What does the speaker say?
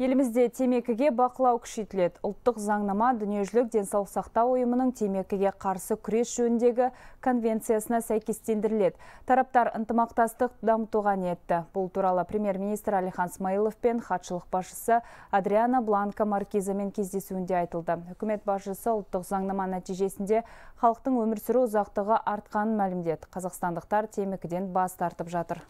Елімізде темекіге бақылау күшейтіледі. Ұлттық заңнама дүниежілік денсаулық сақтау ойымының темекіге қарсы күрес жөндегі конвенциясына сәйкестендіріледі. Тараптар ынтымақтастық дамытуға етті. Бұл туралы премьер-министр Алихан Смайлов пен хатшылық башысы Адриана Бланка Маркизамен кездесуінде айтылды. Үкімет басшысы ұлттық заңнама нәтижесінде халықтың өмір сүру ұзақтығы артқанын мәлімдеді. Қазақстандықтар темекіден бас тартып жатыр.